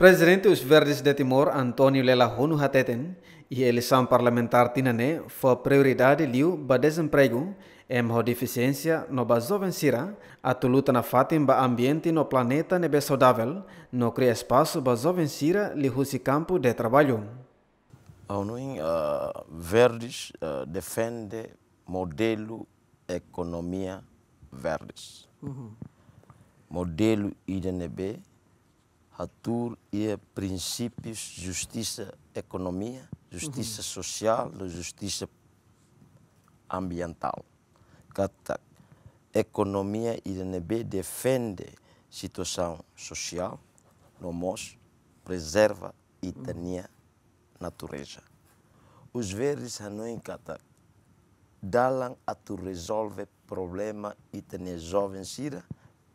Presidente dos Verdes de Timor, Antônio Lela Honu Hateten, e eleição parlamentar Tinané, foi prioridade liu ba desemprego, em a deficiência no ba jovem a luta na fatim ba ambiente no planeta nebe saudável, no cria espaço ba jovem sira li campo de trabalho. A ONU uh, Verdes uh, defende modelo economia verdes. Uhum. Modelo IDNB atur e é princípios, justiça, economia, justiça uhum. social, justiça ambiental. Kata economia INB defende situação social no MOS, preserva e uhum. tania natureza. Os verdes Hanoi Kata a tu resolve problema e tania jovens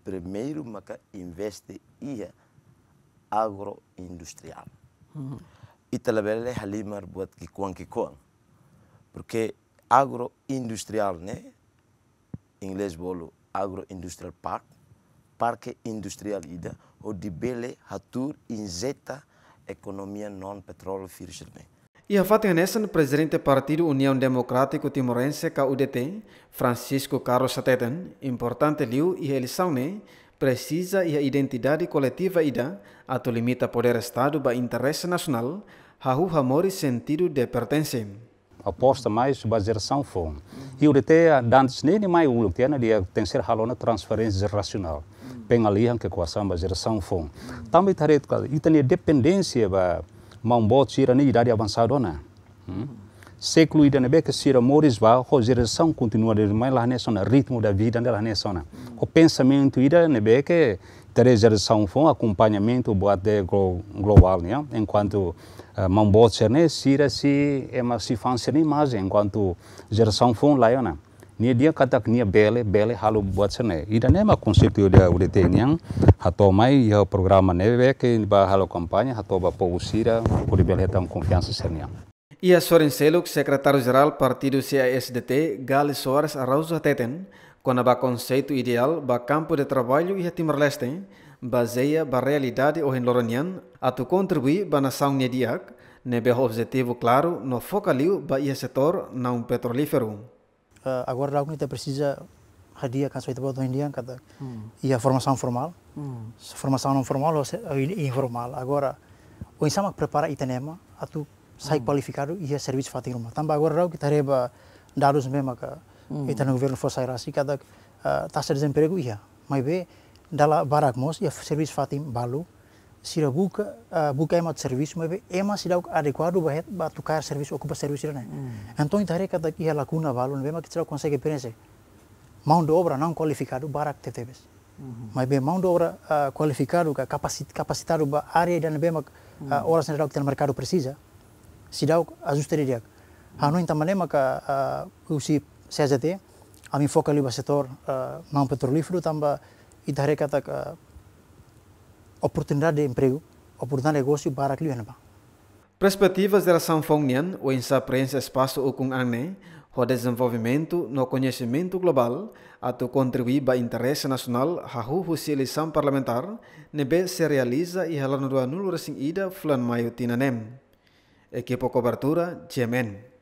primeiro maca investe ia agroindustrial. Uhum. Italabela é halimar buat kikuan kikuan. Porque agroindustrial, né? Em inglês bolo, agroindustrial park, parque industrial ida, ou de bele hatur injeta economia non petróleo firme. Ia fatenesen presidente Partido União Democrático Timorense KUDT, Francisco Carlos Sateten, importante liu e eleição, né? precisa ia identidade coletiva ida atau limita poder Estado ba interesse nacional hahu hamori sentido de pertencer. Aposta mais geração fome. E o DT antes nem mais o que de dia tem ser halona transferência racional. Pengalihan que coação geração fome. Também tarefa e tem dependência ba mão bot tira de idade avançada na. Hmm? século ida nebe ke sira moris va ho geração continua de mai la ne sona ritmo da vida da ne hum. o pensamento ida nebe ke tere geração foi um acompanhamento boate global né enquanto uh, eh, mambotser né sira se é uma si fanse nem né? mais enquanto geração foi lá né nia dia katak nia bele bele halu buat sene ida nema konseptu dia ulit yang hato mai ya programa nebe ke ba halu kampanye hato ba po usira bele tam confiança senia né? E a Sorenseluk, é secretário-geral partido CASDT, Gale Soares Araújo Teten, quando o conceito ideal do campo de trabalho e a Timor-Leste, baseia a realidade ou em Loronian, a tu contribuir para a nação Nediac, nebe né, objetivo claro no focaliu ba ia setor não petrolífero. Uh, agora a UNITA precisa hadia kan soita bodo indian kata ia hum. formação formal hum. formação não formal ou informal agora o insama prepara Itanema a tu Hum. qualificado, kualifikado ia serviço fati rumah tambah agora rau kita reba dados mesmo que kita hum. eh, eh, no governo mm. fosse a assim cada taxa de desemprego ia mas bem dala barak mos ia serviço fati balu sira buka buka mais serviço mas bem ema sira adequado para ba tocar serviço ocupar serviço né então kita re cada ia lacuna balu mesmo que sira consegue pensa mão de obra não qualificado barak tetebes mas bem mm-hmm. mão de obra eh, qualificado capacitado para área bem, da mesma horas que o mm. mercado precisa sidau ajusteri diak. Hanu inta mane maka usi uh, sejati ami foca liba setor mau petrolífero tamba itare kata oportunidade de emprego, uh, uh, oportunidade de negócio para a cliente. Perspectivas da Sanfonian, o Insaprensa Espaço ou com Angne, o desenvolvimento no conhecimento global, a tu contribuir para o interesse nacional, hahu eleição parlamentar, nebe se realiza e halano do anulo ida flan maio tinanem. Equipo cobertura, Yemen.